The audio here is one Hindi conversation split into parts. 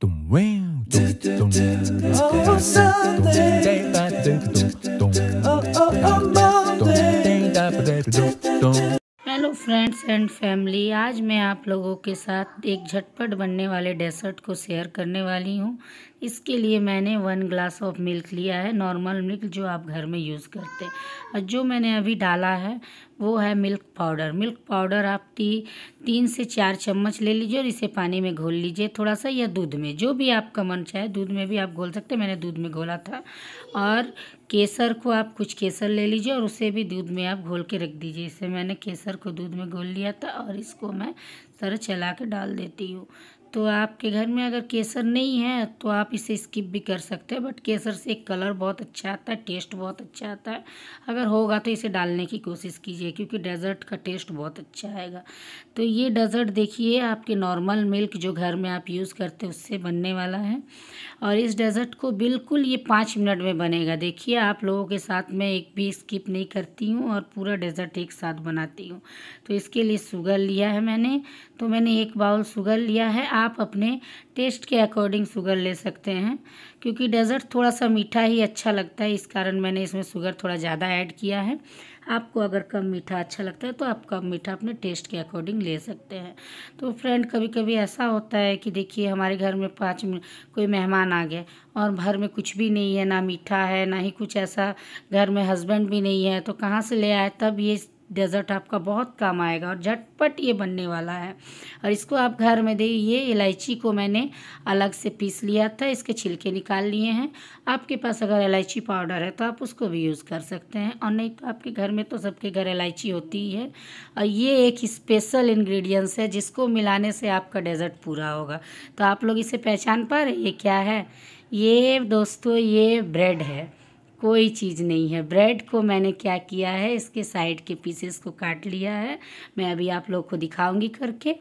हेलो फ्रेंड्स एंड फैमिली आज मैं आप लोगों के साथ एक झटपट बनने वाले डेसर्ट को शेयर करने वाली हूँ इसके लिए मैंने वन ग्लास ऑफ मिल्क लिया है नॉर्मल मिल्क जो आप घर में यूज़ करते हैं और जो मैंने अभी डाला है वो है मिल्क पाउडर मिल्क पाउडर आप ती, तीन से चार चम्मच ले लीजिए और इसे पानी में घोल लीजिए थोड़ा सा या दूध में जो भी आपका मन चाहे दूध में भी आप घोल सकते हैं मैंने दूध में घोला था और केसर को आप कुछ केसर ले लीजिए और उसे भी दूध में आप घोल के रख दीजिए इसे मैंने केसर को दूध में घोल लिया था और इसको मैं सर चला के डाल देती हूँ तो आपके घर में अगर केसर नहीं है तो आप इसे स्किप भी कर सकते हैं बट केसर से कलर बहुत अच्छा आता है टेस्ट बहुत अच्छा आता है अगर होगा तो इसे डालने की कोशिश कीजिए क्योंकि डेजर्ट का टेस्ट बहुत अच्छा आएगा तो ये डेजर्ट देखिए आपके नॉर्मल मिल्क जो घर में आप यूज़ करते हैं उससे बनने वाला है और इस डेजर्ट को बिल्कुल ये पाँच मिनट में बनेगा देखिए आप लोगों के साथ मैं एक भी स्किप नहीं करती हूँ और पूरा डेजर्ट एक साथ बनाती हूँ तो इसके लिए शुगर लिया है मैंने तो मैंने एक बाउल शुगर लिया है आप आप अपने टेस्ट के अकॉर्डिंग शुगर ले सकते हैं क्योंकि डेज़र्ट थोड़ा सा मीठा ही अच्छा लगता है इस कारण मैंने इसमें शुगर थोड़ा ज़्यादा ऐड किया है आपको अगर कम मीठा अच्छा लगता है तो आप कम मीठा अपने टेस्ट के अकॉर्डिंग ले सकते हैं तो फ्रेंड कभी कभी ऐसा होता है कि देखिए हमारे घर में पाँच कोई मेहमान आ गए और घर में कुछ भी नहीं है ना मीठा है ना ही कुछ ऐसा घर में हस्बैंड भी नहीं है तो कहाँ से ले आए तब ये डेज़र्ट आपका बहुत काम आएगा और झटपट ये बनने वाला है और इसको आप घर में दे ये इलायची को मैंने अलग से पीस लिया था इसके छिलके निकाल लिए हैं आपके पास अगर इलायची पाउडर है तो आप उसको भी यूज़ कर सकते हैं और नहीं तो आपके घर में तो सबके घर इलायची होती ही है और ये एक स्पेशल इन्ग्रीडियंट्स है जिसको मिलाने से आपका डेज़र्ट पूरा होगा तो आप लोग इसे पहचान पा रहे ये क्या है ये दोस्तों ये ब्रेड है कोई चीज़ नहीं है ब्रेड को मैंने क्या किया है इसके साइड के पीसेस को काट लिया है मैं अभी आप लोग को दिखाऊंगी करके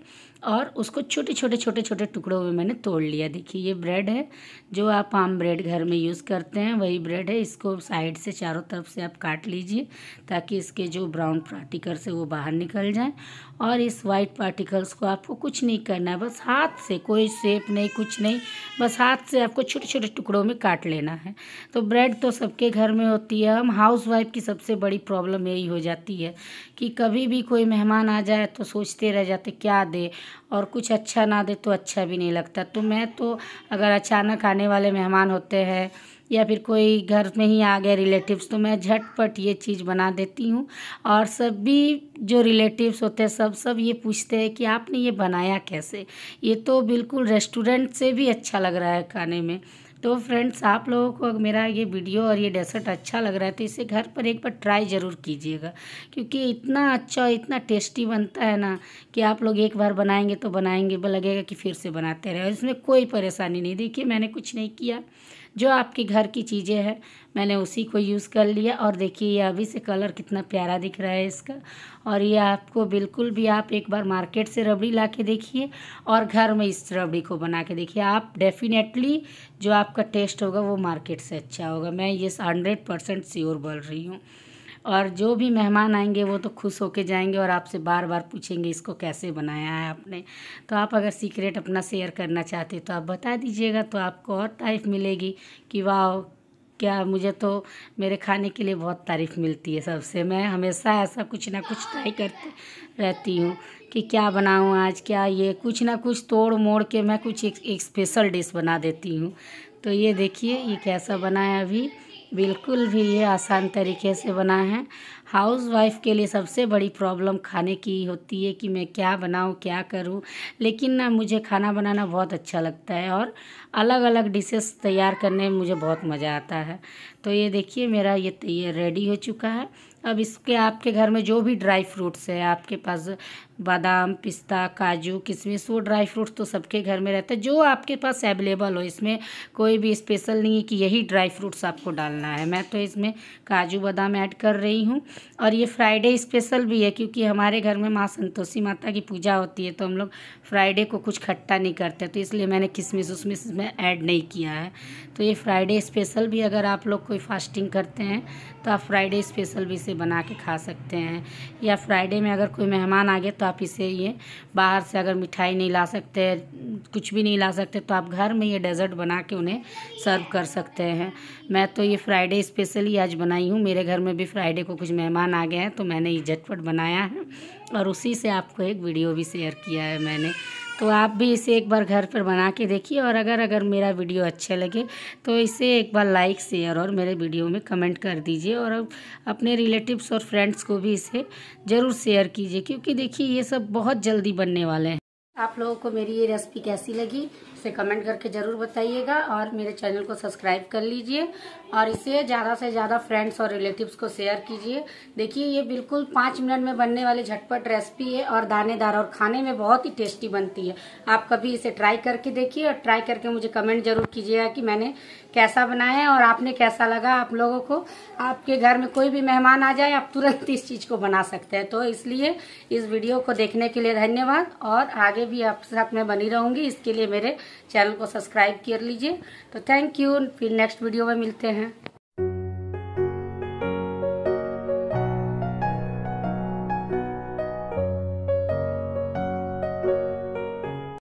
और उसको छोटे छोटे छोटे छोटे टुकड़ों में मैंने तोड़ लिया देखिए ये ब्रेड है जो आप आम ब्रेड घर में यूज़ करते हैं वही ब्रेड है इसको साइड से चारों तरफ से आप काट लीजिए ताकि इसके जो ब्राउन पार्टिकल्स है वो बाहर निकल जाए और इस वाइट पार्टिकल्स को आपको कुछ नहीं करना है बस हाथ से कोई शेप नहीं कुछ नहीं बस हाथ से आपको छोटे छोटे टुकड़ों में काट लेना है तो ब्रेड तो सबके घर में होती है हम हाउस वाइफ की सबसे बड़ी प्रॉब्लम यही हो जाती है कि कभी भी कोई मेहमान आ जाए तो सोचते रह जाते क्या दे और कुछ अच्छा ना दे तो अच्छा भी नहीं लगता तो मैं तो अगर अचानक आने वाले मेहमान होते हैं या फिर कोई घर में ही आ गए रिलेटिव्स तो मैं झटपट ये चीज़ बना देती हूँ और सभी जो रिलेटिव्स होते हैं सब सब ये पूछते हैं कि आपने ये बनाया कैसे ये तो बिल्कुल रेस्टोरेंट से भी अच्छा लग रहा है खाने में तो फ्रेंड्स आप लोगों को अगर मेरा ये वीडियो और ये डेसर्ट अच्छा लग रहा है तो इसे घर पर एक बार ट्राई ज़रूर कीजिएगा क्योंकि इतना अच्छा और इतना टेस्टी बनता है ना कि आप लोग एक बार बनाएंगे तो बनाएंगे लगेगा कि फिर से बनाते रहे इसमें कोई परेशानी नहीं देखिए मैंने कुछ नहीं किया जो आपके घर की चीज़ें हैं मैंने उसी को यूज़ कर लिया और देखिए ये अभी से कलर कितना प्यारा दिख रहा है इसका और ये आपको बिल्कुल भी आप एक बार मार्केट से रबड़ी ला के देखिए और घर में इस रबड़ी को बना के देखिए आप डेफिनेटली जो आपका टेस्ट होगा वो मार्केट से अच्छा होगा मैं ये हंड्रेड परसेंट श्योर बोल रही हूँ और जो भी मेहमान आएंगे वो तो खुश होके जाएंगे और आपसे बार बार पूछेंगे इसको कैसे बनाया है आपने तो आप अगर सीक्रेट अपना शेयर करना चाहते तो आप बता दीजिएगा तो आपको और तारीफ़ मिलेगी कि वाह क्या मुझे तो मेरे खाने के लिए बहुत तारीफ़ मिलती है सबसे मैं हमेशा ऐसा कुछ ना कुछ ट्राई करती रहती हूँ कि क्या बनाऊँ आज क्या ये कुछ ना कुछ तोड़ मोड़ के मैं कुछ एक, एक स्पेशल डिश बना देती हूँ तो ये देखिए ये कैसा बना है अभी बिल्कुल भी ये आसान तरीके से बना है हाउस वाइफ के लिए सबसे बड़ी प्रॉब्लम खाने की होती है कि मैं क्या बनाऊँ क्या करूँ लेकिन ना मुझे खाना बनाना बहुत अच्छा लगता है और अलग अलग डिशेस तैयार करने में मुझे बहुत मज़ा आता है तो ये देखिए मेरा ये तैयार रेडी हो चुका है अब इसके आपके घर में जो भी ड्राई फ्रूट्स है आपके पास बादाम पिस्ता काजू किशमिश वो ड्राई फ्रूट्स तो सबके घर में रहता है जो आपके पास अवेलेबल हो इसमें कोई भी स्पेशल नहीं है कि यही ड्राई फ्रूट्स आपको डालना है मैं तो इसमें काजू बादाम ऐड कर रही हूँ और ये फ्राइडे स्पेशल भी है क्योंकि हमारे घर में माँ संतोषी माता की पूजा होती है तो हम लोग फ्राइडे को कुछ खट्टा नहीं करते तो इसलिए मैंने किशमिश उसमिस में ऐड नहीं किया है तो ये फ्राइडे स्पेशल भी अगर आप लोग कोई फास्टिंग करते हैं तो आप फ्राइडे स्पेशल भी इसे बना के खा सकते हैं या फ्राइडे में अगर कोई मेहमान आ गया तो आप इसे ये बाहर से अगर मिठाई नहीं ला सकते कुछ भी नहीं ला सकते तो आप घर में ये डेजर्ट बना के उन्हें सर्व कर सकते हैं मैं तो ये फ्राइडे ही आज बनाई हूँ मेरे घर में भी फ्राइडे को कुछ मेहमान आ गए हैं तो मैंने ये झटपट बनाया है और उसी से आपको एक वीडियो भी शेयर किया है मैंने तो आप भी इसे एक बार घर पर बना के देखिए और अगर अगर मेरा वीडियो अच्छा लगे तो इसे एक बार लाइक शेयर और मेरे वीडियो में कमेंट कर दीजिए और अपने रिलेटिव्स और फ्रेंड्स को भी इसे ज़रूर शेयर कीजिए क्योंकि देखिए ये सब बहुत जल्दी बनने वाले हैं आप लोगों को मेरी ये रेसिपी कैसी लगी इसे कमेंट करके ज़रूर बताइएगा और मेरे चैनल को सब्सक्राइब कर लीजिए और इसे ज़्यादा से ज़्यादा फ्रेंड्स और रिलेटिव्स को शेयर कीजिए देखिए ये बिल्कुल पाँच मिनट में बनने वाली झटपट रेसिपी है और दानेदार और खाने में बहुत ही टेस्टी बनती है आप कभी इसे ट्राई करके देखिए और ट्राई करके मुझे कमेंट जरूर कीजिएगा कि मैंने कैसा बनाए और आपने कैसा लगा आप लोगों को आपके घर में कोई भी मेहमान आ जाए आप तुरंत इस चीज़ को बना सकते हैं तो इसलिए इस वीडियो को देखने के लिए धन्यवाद और आगे भी आपके साथ मैं बनी रहूंगी इसके लिए मेरे चैनल को सब्सक्राइब कर लीजिए तो थैंक यू फिर नेक्स्ट वीडियो में मिलते हैं